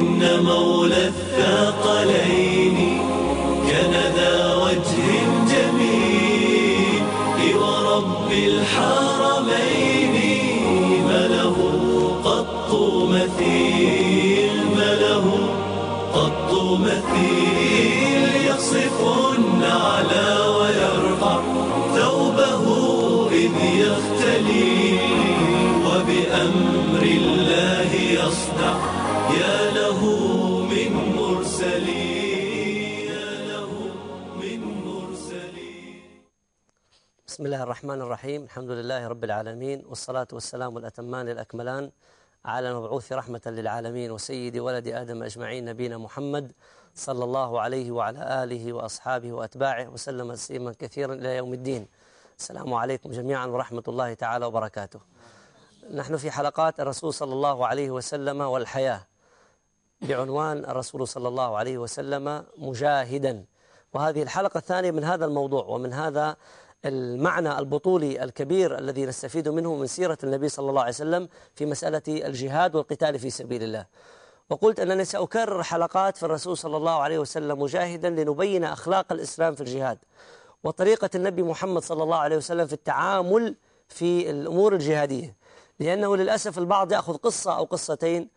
إن مولى الثاني الرحمن الرحيم الحمد لله رب العالمين والصلاة والسلام الأتمان الأكملان على المبعوث رحمة للعالمين وسيد ولد آدم أجمعين نبينا محمد صلى الله عليه وعلى آله وأصحابه وأتباعه وسلم تسليما كثيرا إلى يوم الدين السلام عليكم جميعا ورحمة الله تعالى وبركاته نحن في حلقات الرسول صلى الله عليه وسلم والحياة بعنوان الرسول صلى الله عليه وسلم مجاهدا وهذه الحلقة الثانية من هذا الموضوع ومن هذا المعنى البطولي الكبير الذي نستفيد منه من سيرة النبي صلى الله عليه وسلم في مسألة الجهاد والقتال في سبيل الله وقلت أنني سأكرر حلقات في الرسول صلى الله عليه وسلم مجاهدا لنبين أخلاق الإسلام في الجهاد وطريقة النبي محمد صلى الله عليه وسلم في التعامل في الأمور الجهادية لأنه للأسف البعض يأخذ قصة أو قصتين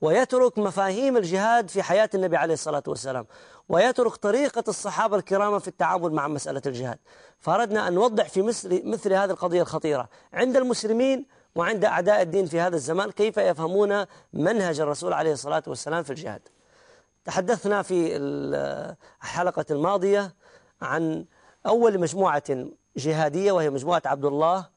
ويترك مفاهيم الجهاد في حياة النبي عليه الصلاة والسلام ويترك طريقة الصحابة الكرامة في التعامل مع مسألة الجهاد فأردنا أن نوضح في مثل, مثل هذه القضية الخطيرة عند المسلمين وعند أعداء الدين في هذا الزمان كيف يفهمون منهج الرسول عليه الصلاة والسلام في الجهاد تحدثنا في الحلقة الماضية عن أول مجموعة جهادية وهي مجموعة عبد الله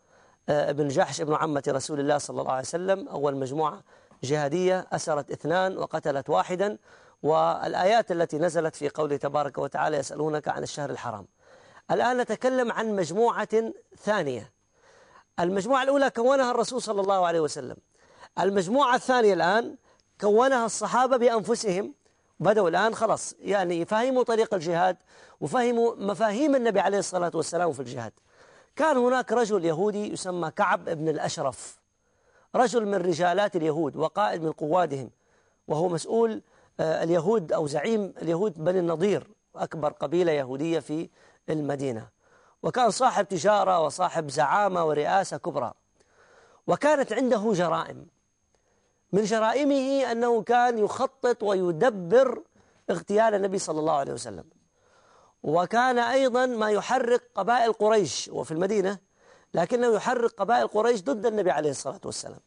آه، بن جحش بن عمة رسول الله صلى الله عليه وسلم أول مجموعة جهادية أسرت اثنان وقتلت واحدا والآيات التي نزلت في قوله تبارك وتعالى يسألونك عن الشهر الحرام الآن نتكلم عن مجموعة ثانية المجموعة الأولى كونها الرسول صلى الله عليه وسلم المجموعة الثانية الآن كونها الصحابة بأنفسهم بدأوا الآن خلاص يعني فهموا طريق الجهاد وفهموا مفاهيم النبي عليه الصلاة والسلام في الجهاد كان هناك رجل يهودي يسمى كعب بن الأشرف رجل من رجالات اليهود وقائد من قوادهم وهو مسؤول آه، اليهود أو زعيم اليهود بني النضير أكبر قبيلة يهودية في المدينة وكان صاحب تجارة وصاحب زعامة ورئاسة كبرى وكانت عنده جرائم من جرائمه أنه كان يخطط ويدبر اغتيال النبي صلى الله عليه وسلم وكان أيضا ما يحرق قبائل قريش وفي المدينة لكنه يحرق قبائل قريش ضد النبي عليه الصلاة والسلام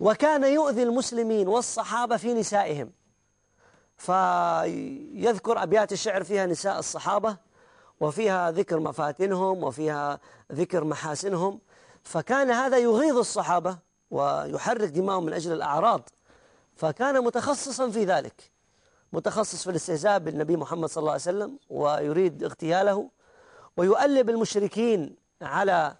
وكان يؤذي المسلمين والصحابة في نسائهم فيذكر أبيات الشعر فيها نساء الصحابة وفيها ذكر مفاتنهم وفيها ذكر محاسنهم فكان هذا يغيظ الصحابة ويحرك دماءهم من أجل الأعراض فكان متخصصا في ذلك متخصص في الاستهزاء بالنبي محمد صلى الله عليه وسلم ويريد اغتياله ويؤلب المشركين على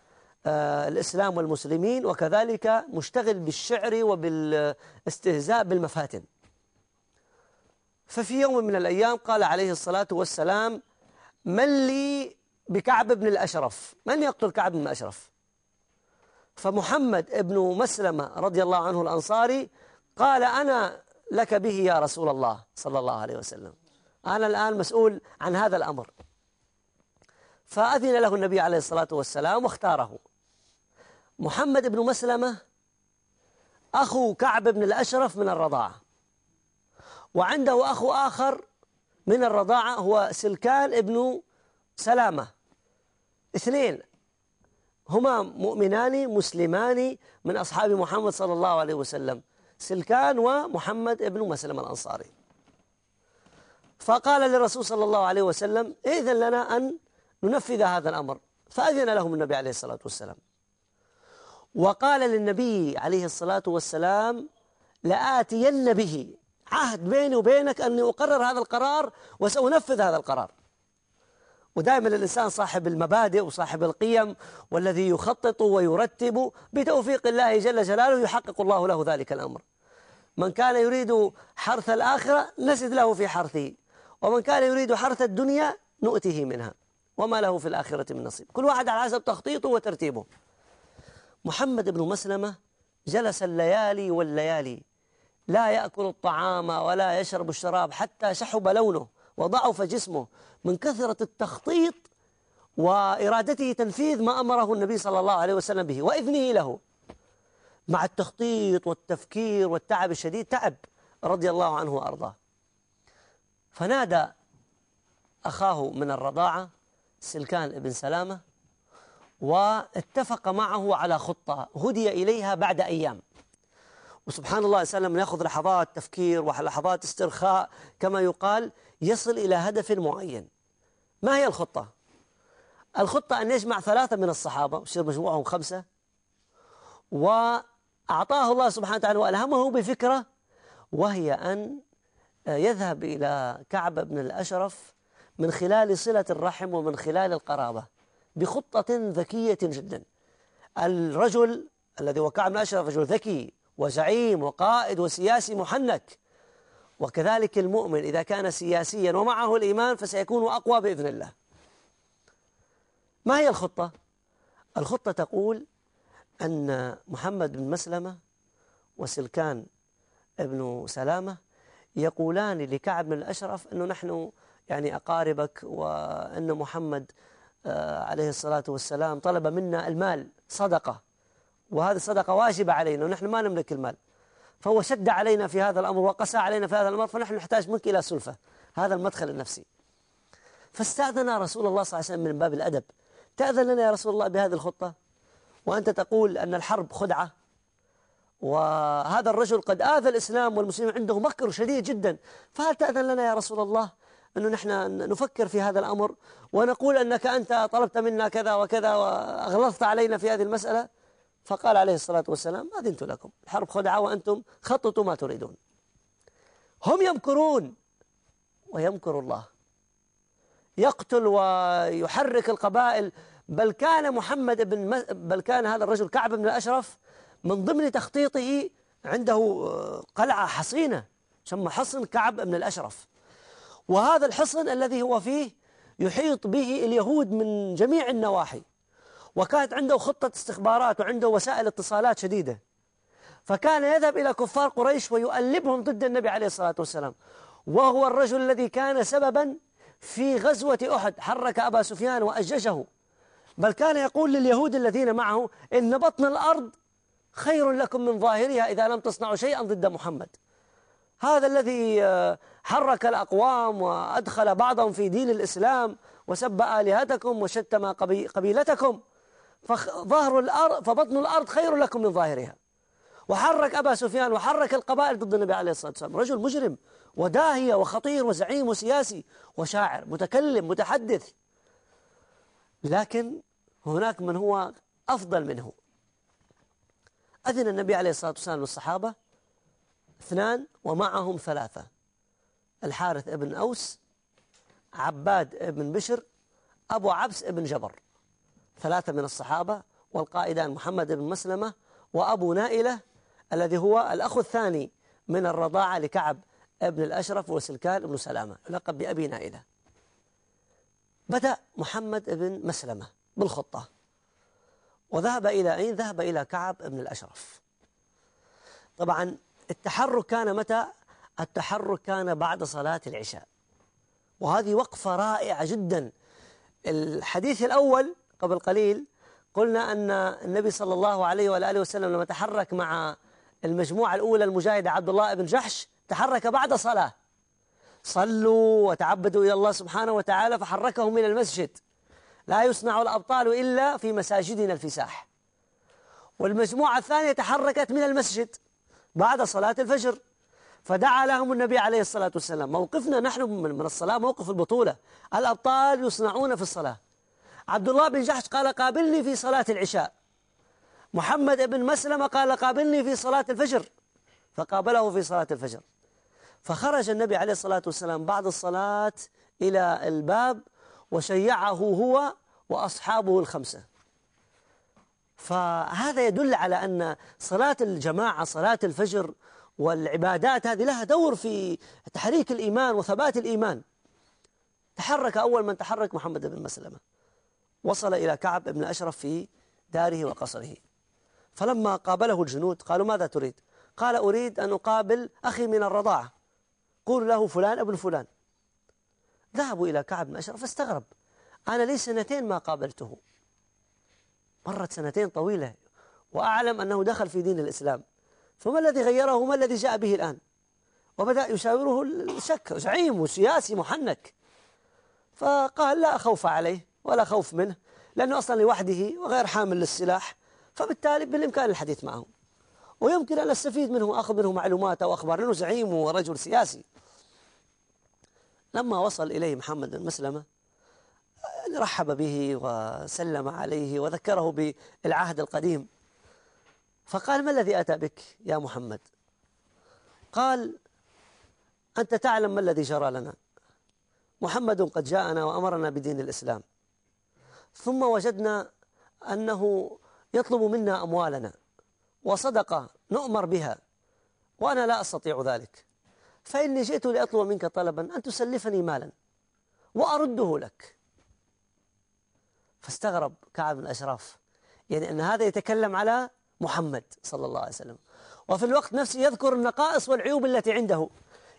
آه، الإسلام والمسلمين وكذلك مشتغل بالشعر وبالاستهزاء بالمفاتن ففي يوم من الأيام قال عليه الصلاة والسلام من لي بكعب بن الأشرف من يقتل كعب بن الأشرف فمحمد ابن مسلمة رضي الله عنه الأنصاري قال أنا لك به يا رسول الله صلى الله عليه وسلم أنا الآن مسؤول عن هذا الأمر فأذن له النبي عليه الصلاة والسلام واختاره محمد بن مسلمة أخو كعب بن الأشرف من الرضاعة وعنده أخ آخر من الرضاعة هو سلكان بن سلامة اثنين هما مؤمنان مسلمان من أصحاب محمد صلى الله عليه وسلم سلكان ومحمد بن مسلم الأنصاري فقال للرسول صلى الله عليه وسلم إذن لنا أن ننفذ هذا الأمر فأذن لهم النبي عليه الصلاة والسلام وقال للنبي عليه الصلاة والسلام لآتين به عهد بيني وبينك أني أقرر هذا القرار وسأنفذ هذا القرار ودائما الإنسان صاحب المبادئ وصاحب القيم والذي يخطط ويرتب بتوفيق الله جل جلاله يحقق الله له ذلك الأمر من كان يريد حرث الآخرة نسد له في حرثه ومن كان يريد حرث الدنيا نؤته منها وما له في الآخرة من نصيب كل واحد على حسب تخطيطه وترتيبه محمد بن مسلمة جلس الليالي والليالي لا يأكل الطعام ولا يشرب الشراب حتى شحب لونه وضعف جسمه من كثرة التخطيط وإرادته تنفيذ ما أمره النبي صلى الله عليه وسلم به وإذنه له مع التخطيط والتفكير والتعب الشديد تعب رضي الله عنه وأرضاه فنادى أخاه من الرضاعة سلكان بن سلامة واتفق معه على خطة هدي إليها بعد أيام وسبحان الله سلم يأخذ لحظات تفكير ولحظات استرخاء كما يقال يصل إلى هدف معين ما هي الخطة؟ الخطة أن يجمع ثلاثة من الصحابة ويصير مجموعهم خمسة وأعطاه الله سبحانه وتعالى وألهمه بفكرة وهي أن يذهب إلى كعب بن الأشرف من خلال صلة الرحم ومن خلال القرابة بخطة ذكية جدا الرجل الذي هو كعب بن أشرف رجل ذكي وزعيم وقائد وسياسي محنك وكذلك المؤمن إذا كان سياسيا ومعه الإيمان فسيكون أقوى بإذن الله ما هي الخطة؟ الخطة تقول أن محمد بن مسلمة وسلكان ابن سلامة يقولان لكعب بن الأشرف أنه نحن يعني أقاربك وأن محمد آه، عليه الصلاة والسلام طلب منا المال صدقة وهذه صدقة واجبة علينا ونحن ما نملك المال فهو شد علينا في هذا الأمر وقسى علينا في هذا الأمر فنحن نحتاج منك إلى سلفة هذا المدخل النفسي فاستأذن رسول الله صلى الله عليه وسلم من باب الأدب تأذن لنا يا رسول الله بهذه الخطة وأنت تقول أن الحرب خدعة وهذا الرجل قد آذى الإسلام والمسلمين عنده مكر شديد جدا فهل تأذن لنا يا رسول الله أنه نحن نفكر في هذا الأمر ونقول أنك أنت طلبت منا كذا وكذا وأغلظت علينا في هذه المسألة فقال عليه الصلاة والسلام أذنت لكم الحرب خدعة وأنتم خططوا ما تريدون هم يمكرون ويمكر الله يقتل ويحرك القبائل بل كان محمد بن بل كان هذا الرجل كعب بن الأشرف من ضمن تخطيطه عنده آه، قلعة حصينة تسمى حصن كعب بن الأشرف وهذا الحصن الذي هو فيه يحيط به اليهود من جميع النواحي وكانت عنده خطة استخبارات وعنده وسائل اتصالات شديدة فكان يذهب إلى كفار قريش ويؤلبهم ضد النبي عليه الصلاة والسلام وهو الرجل الذي كان سببا في غزوة أحد حرك أبا سفيان وأجشه بل كان يقول لليهود الذين معه إن بطن الأرض خير لكم من ظاهرها إذا لم تصنعوا شيئا ضد محمد هذا الذي آه، حرك الأقوام وأدخل بعضهم في دين الإسلام وسب آلهتكم وشتم قبيلتكم فظهر الأرض فبطن الأرض خير لكم من ظاهرها وحرك أبا سفيان وحرك القبائل ضد النبي عليه الصلاة والسلام رجل مجرم وداهية وخطير وزعيم وسياسي وشاعر متكلم متحدث لكن هناك من هو أفضل منه أذن النبي عليه الصلاة والسلام للصحابة اثنان ومعهم ثلاثة الحارث ابن أوس عباد ابن بشر أبو عبس ابن جبر ثلاثة من الصحابة والقائدان محمد بن مسلمة وأبو نائلة الذي هو الأخ الثاني من الرضاعة لكعب ابن الأشرف وسلكان بن سلامة لقب بأبي نائلة بدأ محمد بن مسلمة بالخطة وذهب إلى أين؟ ذهب إلى كعب بن الأشرف طبعا التحرك كان متى؟ التحرك كان بعد صلاة العشاء وهذه وقفة رائعة جدا الحديث الأول قبل قليل قلنا أن النبي صلى الله عليه وآله وسلم لما تحرك مع المجموعة الأولى المجاهدة عبد الله بن جحش تحرك بعد صلاة صلوا وتعبدوا إلى الله سبحانه وتعالى فحركهم من المسجد لا يصنع الأبطال إلا في مساجدنا الفساح والمجموعة الثانية تحركت من المسجد بعد صلاة الفجر فدعا لهم النبي عليه الصلاة والسلام موقفنا نحن من الصلاة موقف البطولة الأبطال يصنعون في الصلاة عبد الله بن جحش قال قابلني في صلاة العشاء محمد بن مسلمة قال قابلني في صلاة الفجر فقابله في صلاة الفجر فخرج النبي عليه الصلاة والسلام بعد الصلاة إلى الباب وشيعه هو وأصحابه الخمسة فهذا يدل على أن صلاة الجماعة صلاة الفجر والعبادات هذه لها دور في تحريك الإيمان وثبات الإيمان تحرك أول من تحرك محمد بن مسلمة وصل إلى كعب بن أشرف في داره وقصره فلما قابله الجنود قالوا ماذا تريد قال أريد أن أقابل أخي من الرضاعة قول له فلان ابن فلان ذهبوا إلى كعب بن أشرف فاستغرب أنا لي سنتين ما قابلته مرت سنتين طويلة وأعلم أنه دخل في دين الإسلام فما الذي غيره ما الذي جاء به الآن وبدأ يشاوره الشك زعيم وسياسي محنك فقال لا خوف عليه ولا خوف منه لأنه أصلا لوحده وغير حامل للسلاح فبالتالي بالإمكان الحديث معه ويمكن أن أستفيد منه وأخذ منه معلومات أو أخبار لأنه زعيم ورجل سياسي لما وصل إليه محمد بن مسلمة رحب به وسلم عليه وذكره بالعهد القديم فقال ما الذي أتى بك يا محمد قال أنت تعلم ما الذي جرى لنا محمد قد جاءنا وأمرنا بدين الإسلام ثم وجدنا أنه يطلب منا أموالنا وصدقة نؤمر بها وأنا لا أستطيع ذلك فإني جئت لأطلب منك طلبا أن تسلفني مالا وأرده لك فاستغرب كعب بن الأشراف يعني أن هذا يتكلم على محمد صلى الله عليه وسلم وفي الوقت نفسه يذكر النقائص والعيوب التي عنده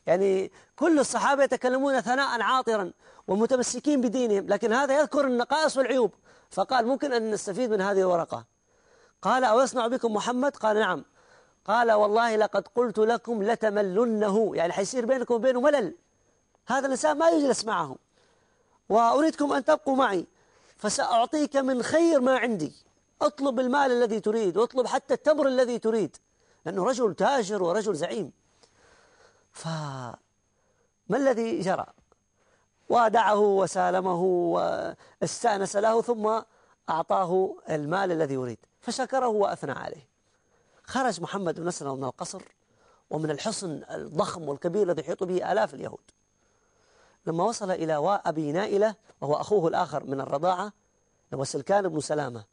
يعني كل الصحابة يتكلمون ثناء عاطرا ومتمسكين بدينهم لكن هذا يذكر النقائص والعيوب فقال ممكن أن نستفيد من هذه الورقة قال أو يصنع بكم محمد قال نعم قال والله لقد قلت لكم لتملنه يعني حيصير بينكم وبينه ملل هذا الإنسان ما يجلس معه وأريدكم أن تبقوا معي فسأعطيك من خير ما عندي اطلب المال الذي تريد واطلب حتى التمر الذي تريد لأنه رجل تاجر ورجل زعيم فما الذي جرى وادعه وسالمه واستأنس له ثم أعطاه المال الذي يريد فشكره وأثنى عليه خرج محمد بن مسلم من القصر ومن الحصن الضخم والكبير الذي يحيط به آلاف اليهود لما وصل إلى أبي نائلة وهو أخوه الآخر من الرضاعة وسلكان سلكان بن سلامة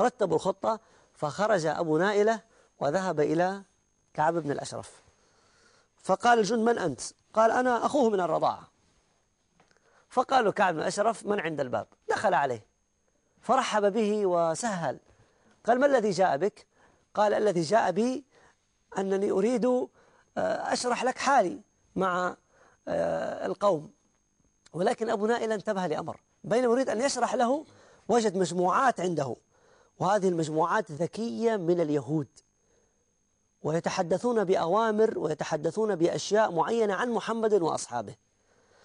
رتبوا الخطة فخرج أبو نائلة وذهب إلى كعب بن الأشرف فقال الجند من أنت؟ قال أنا أخوه من الرضاعة فقالوا كعب بن الأشرف من عند الباب دخل عليه فرحب به وسهل قال ما الذي جاء بك؟ قال الذي جاء بي أنني أريد آه، أشرح لك حالي مع آه، القوم ولكن أبو نائل انتبه لأمر بينما يريد أن يشرح له وجد مجموعات عنده وهذه المجموعات ذكية من اليهود ويتحدثون بأوامر ويتحدثون بأشياء معينة عن محمد وأصحابه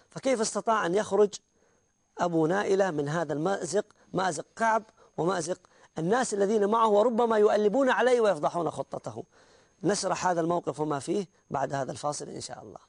فكيف استطاع أن يخرج أبو نائلة من هذا المأزق مأزق كعب ومأزق الناس الذين معه وربما يؤلبون عليه ويفضحون خطته نشرح هذا الموقف وما فيه بعد هذا الفاصل إن شاء الله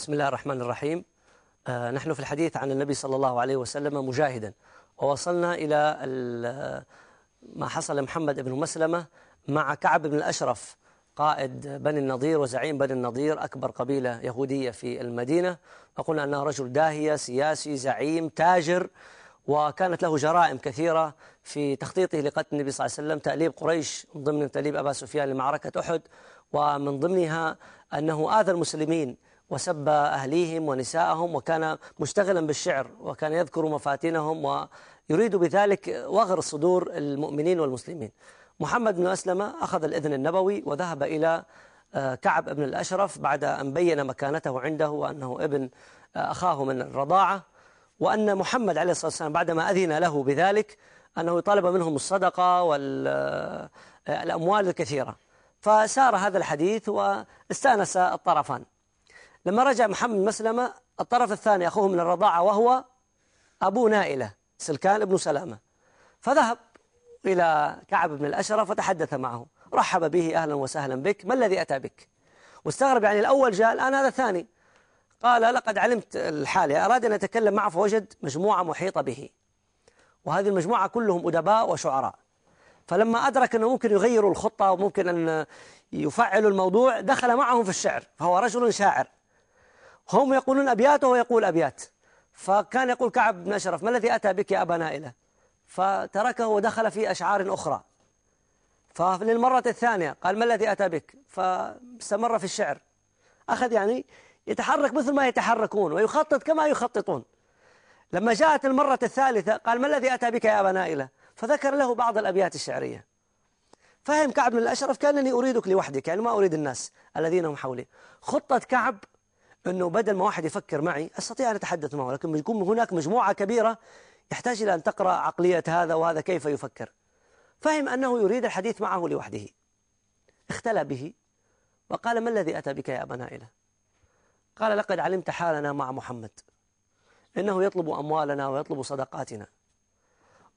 بسم الله الرحمن الرحيم آه نحن في الحديث عن النبي صلى الله عليه وسلم مجاهدا ووصلنا إلى ما حصل لمحمد بن مسلمة مع كعب بن الأشرف قائد بني النضير وزعيم بني النضير أكبر قبيلة يهودية في المدينة فقلنا أنه رجل داهية سياسي زعيم تاجر وكانت له جرائم كثيرة في تخطيطه لقتل النبي صلى الله عليه وسلم تأليب قريش من ضمن تأليب أبا سفيان لمعركة أحد ومن ضمنها أنه آذى المسلمين وسب أهليهم ونساءهم وكان مشتغلا بالشعر وكان يذكر مفاتنهم ويريد بذلك وغر صدور المؤمنين والمسلمين محمد بن أسلمة أخذ الإذن النبوي وذهب إلى آه، كعب بن الأشرف بعد أن بين مكانته عنده وأنه ابن آه، أخاه من الرضاعة وأن محمد عليه الصلاة والسلام بعدما أذن له بذلك أنه طلب منهم الصدقة والأموال آه، الكثيرة فسار هذا الحديث واستانس الطرفان لما رجع محمد مسلمة الطرف الثاني أخوه من الرضاعة وهو أبو نائلة سلكان ابن سلامة فذهب إلى كعب بن الأشرف وتحدث معه رحب به أهلا وسهلا بك ما الذي أتى بك واستغرب يعني الأول جاء الآن هذا الثاني قال لقد علمت الحالة أراد أن أتكلم معه فوجد مجموعة محيطة به وهذه المجموعة كلهم أدباء وشعراء فلما أدرك أنه ممكن يغيروا الخطة وممكن أن يفعلوا الموضوع دخل معهم في الشعر فهو رجل شاعر هم يقولون أبيات وهو يقول أبيات فكان يقول كعب بن أشرف ما الذي أتى بك يا أبا نائلة فتركه ودخل في أشعار أخرى فللمرة الثانية قال ما الذي أتى بك فاستمر في الشعر أخذ يعني يتحرك مثل ما يتحركون ويخطط كما يخططون لما جاءت المرة الثالثة قال ما الذي أتى بك يا أبا نائلة فذكر له بعض الأبيات الشعرية فهم كعب بن الأشرف كأنني أريدك لوحدك يعني ما أريد الناس الذين هم حولي خطة كعب أنه بدل ما واحد يفكر معي أستطيع أن أتحدث معه لكن يكون هناك مجموعة كبيرة يحتاج إلى أن تقرأ عقلية هذا وهذا كيف يفكر فهم أنه يريد الحديث معه لوحده اختلى به وقال ما الذي أتى بك يا أبا نائلة قال لقد علمت حالنا مع محمد إنه يطلب أموالنا ويطلب صدقاتنا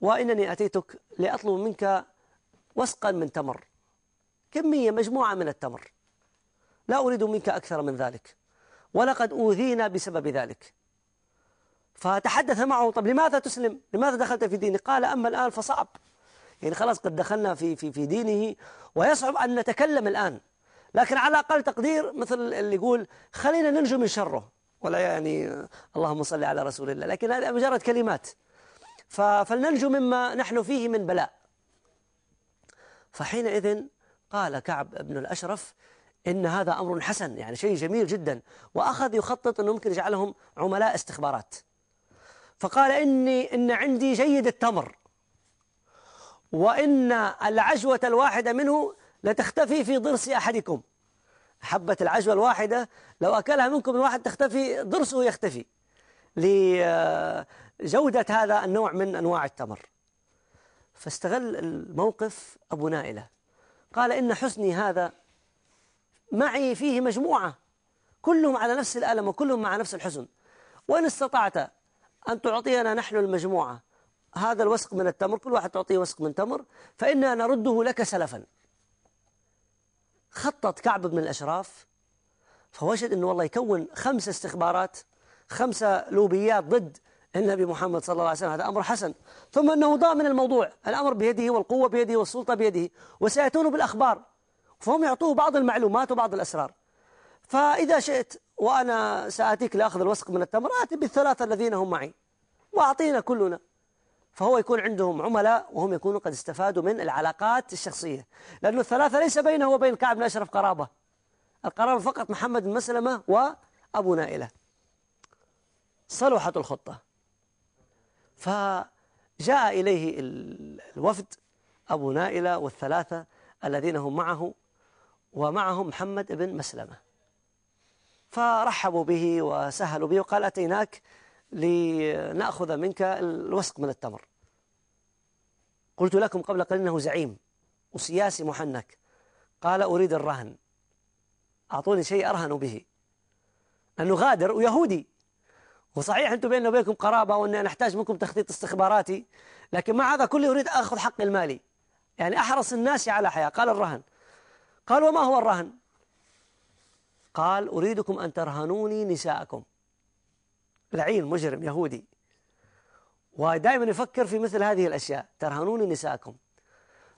وإنني أتيتك لأطلب منك وسقا من تمر كمية مجموعة من التمر لا أريد منك أكثر من ذلك ولقد أوذينا بسبب ذلك فتحدث معه طب لماذا تسلم لماذا دخلت في دينه قال أما الآن فصعب يعني خلاص قد دخلنا في, في, في دينه ويصعب أن نتكلم الآن لكن على أقل تقدير مثل اللي يقول خلينا ننجو من شره ولا يعني اللهم صل على رسول الله لكن هذه مجرد كلمات فلننجو مما نحن فيه من بلاء فحينئذ قال كعب بن الأشرف إن هذا أمر حسن يعني شيء جميل جدا وأخذ يخطط أنه ممكن يجعلهم عملاء استخبارات فقال إني إن عندي جيد التمر وإن العجوة الواحدة منه لتختفي في ضرس أحدكم حبة العجوة الواحدة لو أكلها منكم الواحد تختفي ضرسه يختفي لجودة هذا النوع من أنواع التمر فاستغل الموقف أبو نائلة قال إن حسني هذا معي فيه مجموعة كلهم على نفس الألم وكلهم مع نفس الحزن وإن استطعت أن تعطينا نحن المجموعة هذا الوسق من التمر كل واحد تعطيه وسق من تمر فإنا نرده لك سلفا خطط كعب بن الأشراف فوجد أنه والله يكون خمسة استخبارات خمسة لوبيات ضد النبي محمد صلى الله عليه وسلم هذا أمر حسن ثم أنه ضامن الموضوع الأمر بيده والقوة بيده والسلطة بيده وسيأتون بالأخبار فهم يعطوه بعض المعلومات وبعض الأسرار فإذا شئت وأنا سآتيك لأخذ الوسق من التمرات بالثلاثة الذين هم معي وأعطينا كلنا فهو يكون عندهم عملاء وهم يكونوا قد استفادوا من العلاقات الشخصية لأن الثلاثة ليس بينه وبين كعب بن أشرف قرابة القرابة فقط محمد بن مسلمة وأبو نائلة صلحت الخطة فجاء إليه الوفد أبو نائلة والثلاثة الذين هم معه ومعهم محمد بن مسلمة فرحبوا به وسهلوا به وقال أتيناك لنأخذ منك الوسق من التمر قلت لكم قبل قليل أنه زعيم وسياسي محنك قال أريد الرهن أعطوني شيء أرهن به أنه غادر ويهودي وصحيح أنتم بيننا وبينكم قرابة وأني أنا أحتاج منكم تخطيط استخباراتي لكن مع هذا كله أريد أخذ حق المالي يعني أحرص الناس على حياة قال الرهن قال وما هو الرهن قال أريدكم أن ترهنوني نساءكم لعين مجرم يهودي ودائما يفكر في مثل هذه الأشياء ترهنوني نساءكم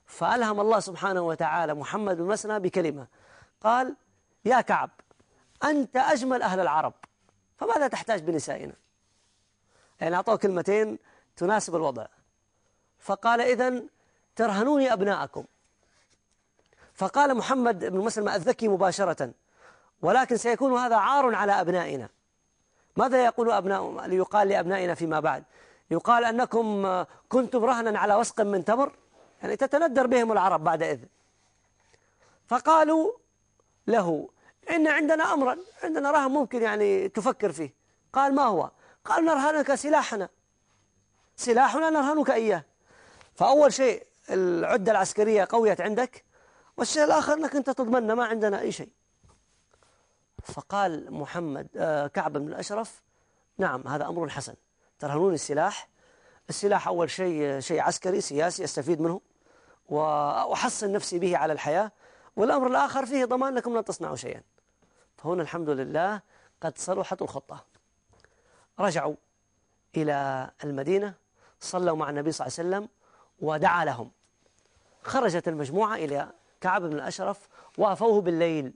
فألهم الله سبحانه وتعالى محمد مسنى بكلمة قال يا كعب أنت أجمل أهل العرب فماذا تحتاج بنسائنا يعني أعطوه كلمتين تناسب الوضع فقال إذا ترهنوني أبناءكم فقال محمد بن مسلم الذكي مباشرة ولكن سيكون هذا عار على أبنائنا ماذا يقول أبناء يقال لأبنائنا فيما بعد يقال أنكم كنتم رهنا على وسق من تمر يعني تتندر بهم العرب بعد إذن فقالوا له إن عندنا أمرا عندنا رهن ممكن يعني تفكر فيه قال ما هو قال نرهنك سلاحنا سلاحنا نرهنك إياه فأول شيء العدة العسكرية قويت عندك والشيء الآخر أنك أنت تضمننا ما عندنا أي شيء فقال محمد آه، كعب بن الأشرف نعم هذا أمر حسن ترهنون السلاح السلاح أول شيء شيء عسكري سياسي أستفيد منه وأحصن نفسي به على الحياة والأمر الآخر فيه ضمان لكم لن تصنعوا شيئا فهنا الحمد لله قد صلحت الخطة رجعوا إلى المدينة صلوا مع النبي صلى الله عليه وسلم ودعا لهم خرجت المجموعة إلى كعب بن الأشرف وافوه بالليل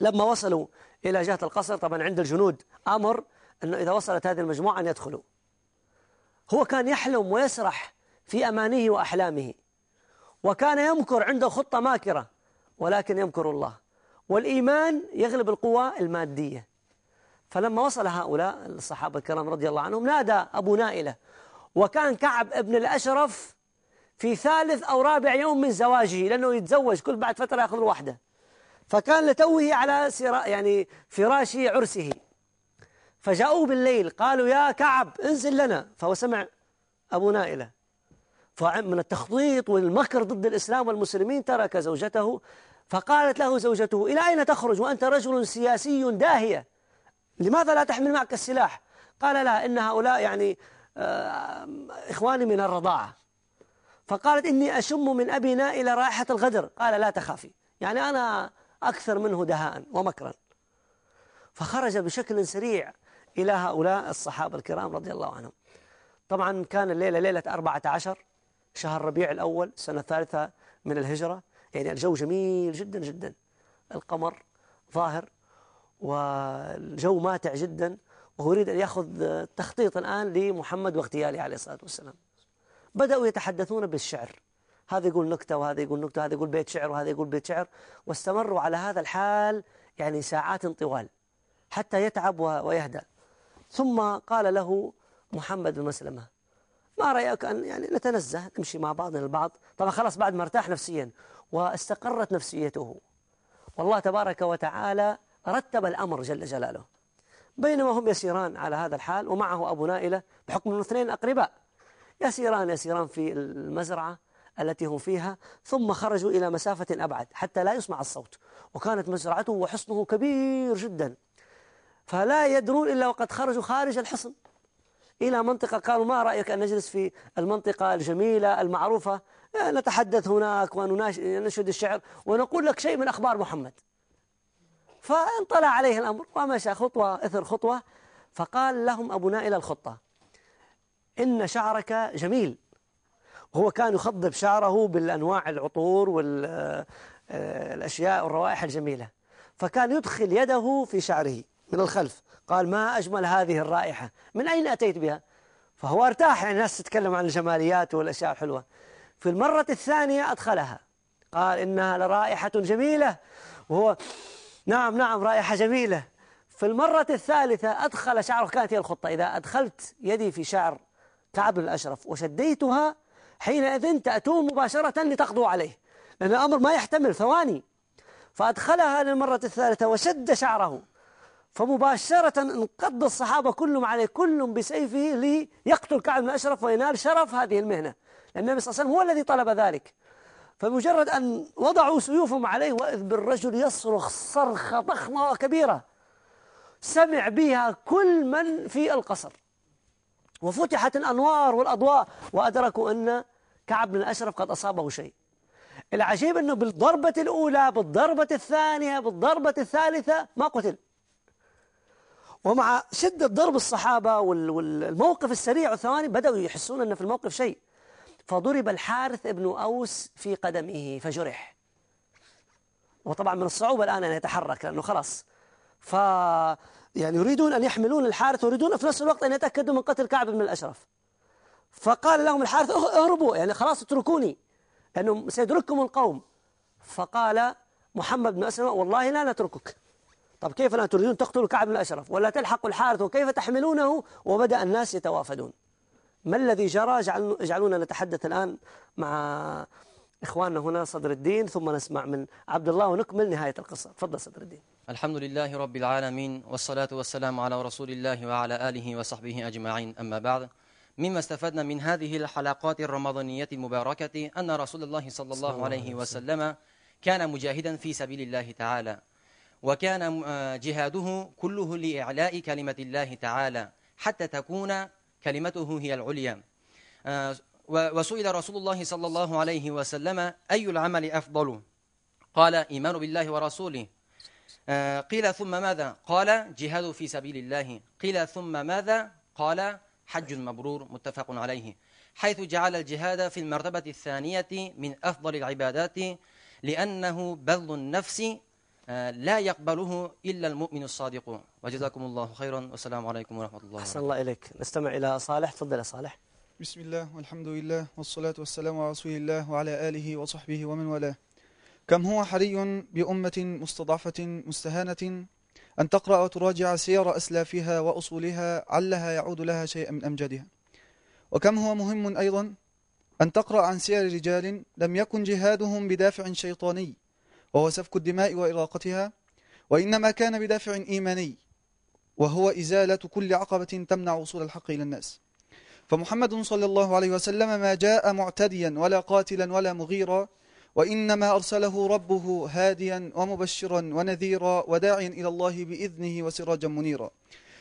لما وصلوا إلى جهة القصر طبعا عند الجنود أمر أنه إذا وصلت هذه المجموعة أن يدخلوا هو كان يحلم ويسرح في أمانه وأحلامه وكان يمكر عنده خطة ماكرة ولكن يمكر الله والإيمان يغلب القوى المادية فلما وصل هؤلاء الصحابة الكرام رضي الله عنهم نادى أبو نائلة وكان كعب ابن الأشرف في ثالث أو رابع يوم من زواجه لأنه يتزوج كل بعد فترة يأخذ الوحدة فكان لتوه على يعني فراش عرسه فجاءوه بالليل قالوا يا كعب انزل لنا فهو سمع أبو نائلة فمن التخطيط والمكر ضد الإسلام والمسلمين ترك زوجته فقالت له زوجته إلى أين تخرج وأنت رجل سياسي داهية لماذا لا تحمل معك السلاح قال لها إن هؤلاء يعني آه، إخواني من الرضاعة فقالت إني أشم من أبينا إلى رائحة الغدر قال لا تخافي يعني أنا أكثر منه دهاء ومكرا فخرج بشكل سريع إلى هؤلاء الصحابة الكرام رضي الله عنهم طبعا كان الليلة ليلة 14 شهر ربيع الأول سنة الثالثة من الهجرة يعني الجو جميل جدا جدا القمر ظاهر والجو ماتع جدا وهو يريد أن يأخذ تخطيط الآن لمحمد واغتياله عليه الصلاة والسلام بدأوا يتحدثون بالشعر هذا يقول نكتة وهذا يقول نكتة وهذا يقول بيت شعر وهذا يقول بيت شعر واستمروا على هذا الحال يعني ساعات طوال حتى يتعب ويهدأ ثم قال له محمد بن مسلمة ما رأيك أن يعني نتنزه نمشي مع بعضنا البعض طبعا خلاص بعد ما ارتاح نفسيا واستقرت نفسيته والله تبارك وتعالى رتب الأمر جل جلاله بينما هم يسيران على هذا الحال ومعه أبو نائلة بحكم الاثنين أقرباء يسيران يسيران في المزرعة التي هم فيها ثم خرجوا إلى مسافة أبعد حتى لا يسمع الصوت وكانت مزرعته وحصنه كبير جدا فلا يدرون إلا وقد خرجوا خارج الحصن إلى منطقة قالوا ما رأيك أن نجلس في المنطقة الجميلة المعروفة إيه، نتحدث هناك وننشد الشعر ونقول لك شيء من أخبار محمد فانطلع عليه الأمر ومشى خطوة إثر خطوة فقال لهم أبو نائل الخطة إن شعرك جميل هو كان يخضب شعره بالأنواع العطور والأشياء آه، والروائح الجميلة فكان يدخل يده في شعره من الخلف قال ما أجمل هذه الرائحة من أين أتيت بها فهو ارتاح يعني الناس تتكلم عن الجماليات والأشياء الحلوة في المرة الثانية أدخلها قال إنها لرائحة جميلة وهو نعم نعم رائحة جميلة في المرة الثالثة أدخل شعره كانت هي الخطة إذا أدخلت يدي في شعر كعب الأشرف وشديتها حينئذ تأتوه مباشرة لتقضوا عليه لأن الأمر ما يحتمل ثواني فأدخلها للمرة الثالثة وشد شعره فمباشرة انقض الصحابة كلهم عليه كلهم بسيفه ليقتل كعب بن أشرف وينال شرف هذه المهنة لأن النبي صلى الله عليه وسلم هو الذي طلب ذلك فمجرد أن وضعوا سيوفهم عليه وإذ بالرجل يصرخ صرخة ضخمة وكبيرة سمع بها كل من في القصر وفتحت الأنوار والأضواء وأدركوا أن كعب بن الأشرف قد أصابه شيء العجيب أنه بالضربة الأولى بالضربة الثانية بالضربة الثالثة ما قتل ومع شدة ضرب الصحابة والموقف السريع والثواني بدأوا يحسون أن في الموقف شيء فضرب الحارث ابن أوس في قدمه فجرح وطبعا من الصعوبة الآن أن يتحرك لأنه خلاص ف يعني يريدون أن يحملون الحارث ويريدون في نفس الوقت أن يتأكدوا من قتل كعب بن الأشرف فقال لهم الحارث أه، اهربوا يعني خلاص اتركوني لأنه سيدرككم القوم فقال محمد بن أسلم والله لا نتركك طب كيف لا تريدون تقتلوا كعب بن الأشرف ولا تلحق الحارث وكيف تحملونه وبدأ الناس يتوافدون ما الذي جرى جعلونا نتحدث الآن مع إخواننا هنا صدر الدين ثم نسمع من عبد الله ونكمل نهاية القصة تفضل صدر الدين الحمد لله رب العالمين والصلاة والسلام على رسول الله وعلى آله وصحبه أجمعين أما بعد مما استفدنا من هذه الحلقات الرمضانية المباركة أن رسول الله صلى الله عليه وسلم كان مجاهدا في سبيل الله تعالى وكان آه، جهاده كله لإعلاء كلمة الله تعالى حتى تكون كلمته هي العليا آه، وسئل رسول الله صلى الله عليه وسلم أي العمل أفضل قال إيمان بالله ورسوله آه، قيل ثم ماذا قال جهاد في سبيل الله قيل ثم ماذا قال حج مبرور متفق عليه حيث جعل الجهاد في المرتبة الثانية من أفضل العبادات لأنه بذل النفس آه، لا يقبله إلا المؤمن الصادق وجزاكم الله خيرا والسلام عليكم ورحمة الله أحسن الله إليك نستمع إلى صالح تفضل يا صالح بسم الله والحمد لله والصلاة والسلام على رسول الله وعلى آله وصحبه ومن والاه كم هو حري بأمة مستضعفة مستهانة أن تقرأ وتراجع سير أسلافها وأصولها علها يعود لها شيئا من أمجدها وكم هو مهم أيضا أن تقرأ عن سير رجال لم يكن جهادهم بدافع شيطاني وهو سفك الدماء وإراقتها وإنما كان بدافع إيماني وهو إزالة كل عقبة تمنع وصول الحق إلى الناس فمحمد صلى الله عليه وسلم ما جاء معتديا ولا قاتلا ولا مغيرا وإنما أرسله ربه هاديا ومبشرا ونذيرا وداعيا إلى الله بإذنه وسراجا منيرا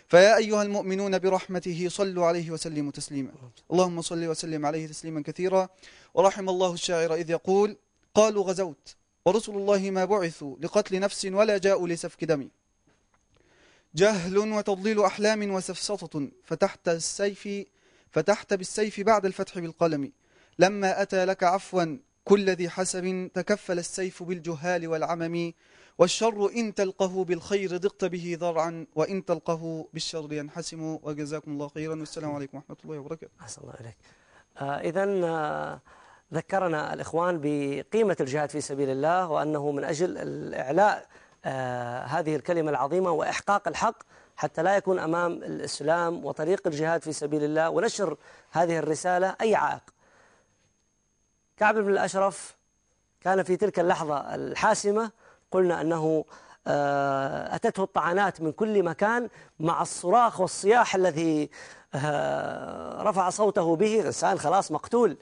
فيا أيها المؤمنون برحمته صلوا عليه وسلموا تسليما اللهم صل وسلم عليه تسليما كثيرا ورحم الله الشاعر إذ يقول قالوا غزوت ورسل الله ما بعثوا لقتل نفس ولا جاءوا لسفك دم جهل وتضليل أحلام وسفسطة فتحت السيف فتحت بالسيف بعد الفتح بالقلم لما أتى لك عفوا كل ذي حسب تكفل السيف بالجهال والعمم والشر إن تلقه بالخير ضقت به ذرعا وإن تلقه بالشر ينحسم وجزاكم الله خيرا والسلام عليكم ورحمة الله وبركاته أحسن الله إليك آه إذا آه ذكرنا الإخوان بقيمة الجهاد في سبيل الله وأنه من أجل إعلاء آه هذه الكلمة العظيمة وإحقاق الحق حتى لا يكون أمام الإسلام وطريق الجهاد في سبيل الله ونشر هذه الرسالة أي عائق كعب بن الأشرف كان في تلك اللحظة الحاسمة قلنا أنه آه، أتته الطعنات من كل مكان مع الصراخ والصياح الذي آه، رفع صوته به إنسان خلاص مقتول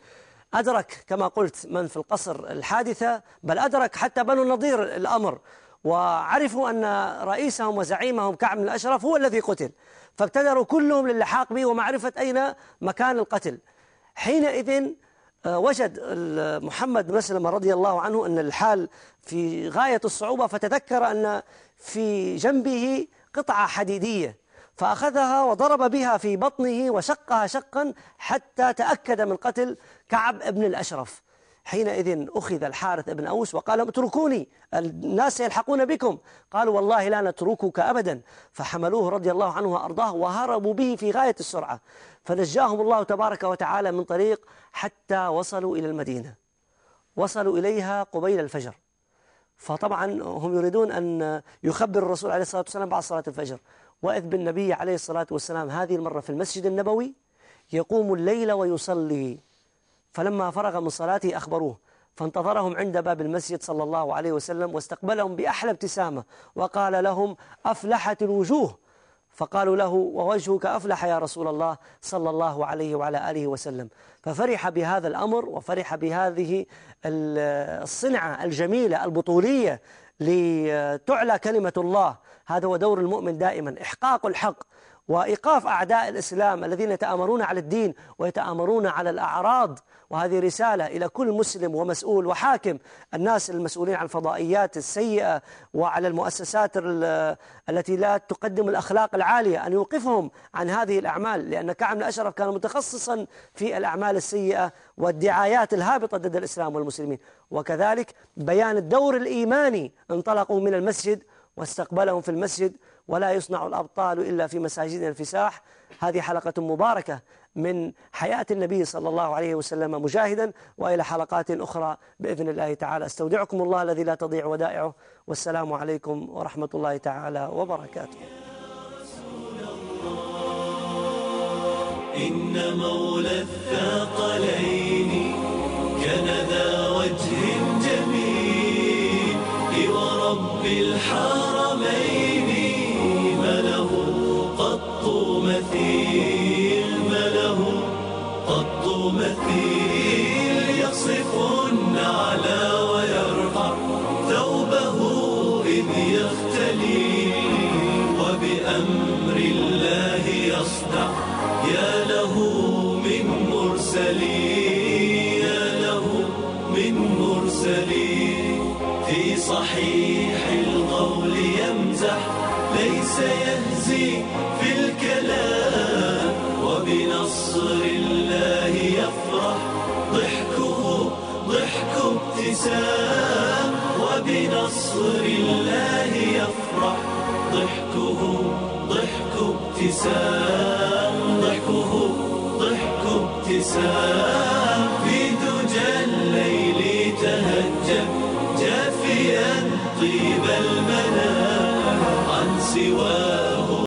أدرك كما قلت من في القصر الحادثة بل أدرك حتى بنو النضير الأمر وعرفوا أن رئيسهم وزعيمهم كعب بن الأشرف هو الذي قتل فابتدروا كلهم للحاق به ومعرفة أين مكان القتل حينئذ آه، وجد محمد بن مسلم رضي الله عنه أن الحال في غاية الصعوبة فتذكر أن في جنبه قطعة حديدية فأخذها وضرب بها في بطنه وشقها شقا حتى تأكد من قتل كعب بن الأشرف حينئذ أخذ الحارث بن أوس وقال لهم اتركوني الناس يلحقون بكم قالوا والله لا نتركك أبدا فحملوه رضي الله عنه وأرضاه وهربوا به في غاية السرعة فنجاهم الله تبارك وتعالى من طريق حتى وصلوا إلى المدينة وصلوا إليها قبيل الفجر فطبعا هم يريدون أن يخبر الرسول عليه الصلاة والسلام بعد صلاة الفجر وإذ بالنبي عليه الصلاة والسلام هذه المرة في المسجد النبوي يقوم الليل ويصلي فلما فرغ من صلاته أخبروه فانتظرهم عند باب المسجد صلى الله عليه وسلم واستقبلهم بأحلى ابتسامة وقال لهم أفلحت الوجوه فقالوا له ووجهك أفلح يا رسول الله صلى الله عليه وعلى آله وسلم ففرح بهذا الأمر وفرح بهذه الصنعة الجميلة البطولية لتعلى كلمة الله هذا هو دور المؤمن دائما إحقاق الحق وإيقاف أعداء الإسلام الذين يتآمرون على الدين ويتآمرون على الأعراض وهذه رسالة إلى كل مسلم ومسؤول وحاكم الناس المسؤولين عن الفضائيات السيئة وعلى المؤسسات التي لا تقدم الأخلاق العالية أن يوقفهم عن هذه الأعمال لأن كعب أشرف كان متخصصا في الأعمال السيئة والدعايات الهابطة ضد الإسلام والمسلمين وكذلك بيان الدور الإيماني انطلقوا من المسجد واستقبلهم في المسجد ولا يصنع الأبطال إلا في مساجدنا الفساح هذه حلقة مباركة من حياة النبي صلى الله عليه وسلم مجاهدا وإلى حلقات أخرى بإذن الله تعالى استودعكم الله الذي لا تضيع ودائعه والسلام عليكم ورحمة الله تعالى وبركاته إن مولى الثقلين كان ذا وجه جميل لورب الحرمين مثيل ما لهم قط مثيل يصف النعيم نصر الله يفرح ضحكه ضحك ابتسام ضحكه ضحك ابتسام في دجى الليل تهجم جافيا طيب المنام عن سواه